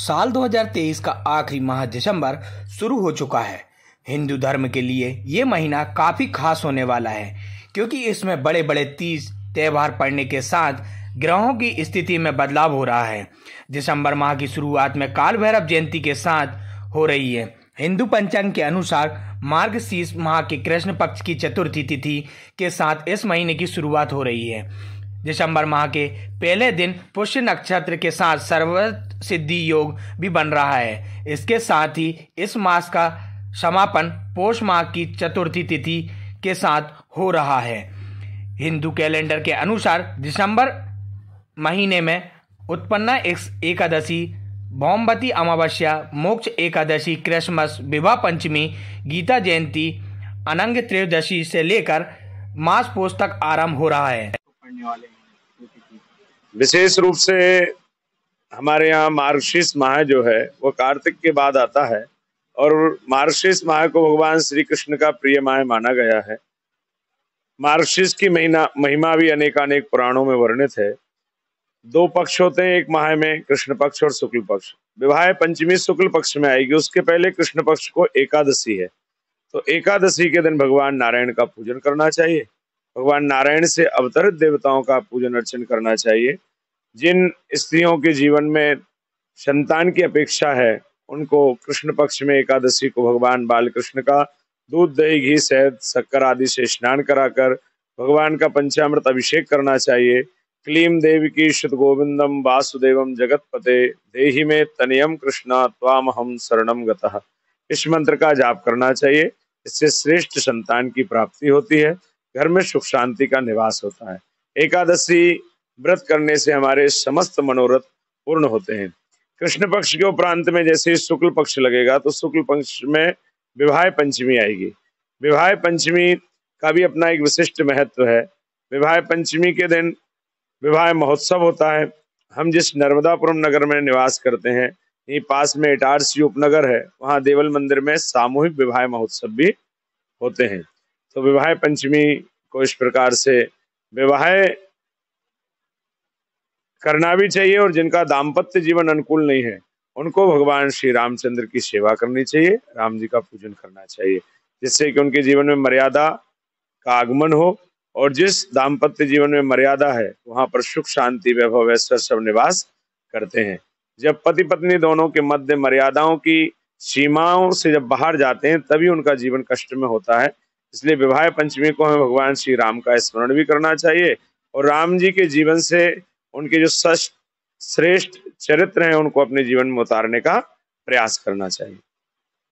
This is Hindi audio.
साल 2023 का आखिरी माह दिसंबर शुरू हो चुका है हिंदू धर्म के लिए ये महीना काफ़ी खास होने वाला है क्योंकि इसमें बड़े बड़े तीज त्यौहार पड़ने के साथ ग्रहों की स्थिति में बदलाव हो रहा है दिसंबर माह की शुरुआत में काल भैरव जयंती के साथ हो रही है हिंदू पंचांग के अनुसार मार्ग माह के कृष्ण पक्ष की चतुर्थी तिथि के साथ इस महीने की शुरुआत हो रही है दिसंबर माह के पहले दिन पुष्य नक्षत्र के साथ सर्व सिद्धि योग भी बन रहा है इसके साथ ही इस मास का समापन पोष माह की चतुर्थी तिथि के साथ हो रहा है हिंदू कैलेंडर के अनुसार दिसंबर महीने में उत्पन्ना एकादशी भौमवती अमावस्या मोक्ष एकादशी क्रिसमस विवाह पंचमी गीता जयंती अनंग त्रयोदशी से लेकर मास पोष तक आरंभ हो रहा है करने वाले हैं विशेष रूप से हमारे यहाँ मार्गशीर्ष माह जो है वो कार्तिक के बाद आता है और मार्गशीर्ष माह को भगवान श्री कृष्ण का प्रिय माह माना गया है मार्गशीर्ष की महीना महिमा भी अनेक अनेक पुराणों में वर्णित है दो पक्ष होते हैं एक माह में कृष्ण पक्ष और शुक्ल पक्ष विवाह पंचमी शुक्ल पक्ष में आएगी उसके पहले कृष्ण पक्ष को एकादशी है तो एकादशी के दिन भगवान नारायण का पूजन करना चाहिए भगवान नारायण से अवतरित देवताओं का पूजन अर्चन करना चाहिए जिन स्त्रियों के जीवन में संतान की अपेक्षा है उनको कृष्ण पक्ष में एकादशी को भगवान बाल कृष्ण का दूध दही घी शहद शक्कर आदि से स्नान कराकर भगवान का पंचामृत अभिषेक करना चाहिए क्लीम देवी की शुद्ध गोविंदम वासुदेवम जगत पते देहि में तनियम कृष्ण त्वाम हम शरणम गतः इस मंत्र का जाप करना चाहिए इससे श्रेष्ठ संतान की प्राप्ति होती है घर में सुख शांति का निवास होता है एकादशी व्रत करने से हमारे समस्त मनोरथ पूर्ण होते हैं कृष्ण पक्ष के उपरांत में जैसे शुक्ल पक्ष लगेगा तो शुक्ल पक्ष में विवाह पंचमी आएगी विवाह पंचमी का भी अपना एक विशिष्ट महत्व है विवाह पंचमी के दिन विवाह महोत्सव होता है हम जिस नर्मदापुरम नगर में निवास करते हैं ये पास में इटारसी उपनगर है वहाँ देवल मंदिर में सामूहिक विवाह महोत्सव भी होते हैं तो विवाह पंचमी को इस प्रकार से विवाह करना भी चाहिए और जिनका दाम्पत्य जीवन अनुकूल नहीं है उनको भगवान श्री रामचंद्र की सेवा करनी चाहिए राम जी का पूजन करना चाहिए जिससे कि उनके जीवन में मर्यादा का आगमन हो और जिस दाम्पत्य जीवन में मर्यादा है वहां पर सुख शांति वैभव ऐश्वर सब निवास करते हैं जब पति पत्नी दोनों के मध्य मर्यादाओं की सीमाओं से जब बाहर जाते हैं तभी उनका जीवन कष्ट में होता है इसलिए विवाह पंचमी को हमें भगवान श्री राम का स्मरण भी करना चाहिए और राम जी के जीवन से उनके जो श्रेष्ठ चरित्र हैं उनको अपने जीवन में उतारने का प्रयास करना चाहिए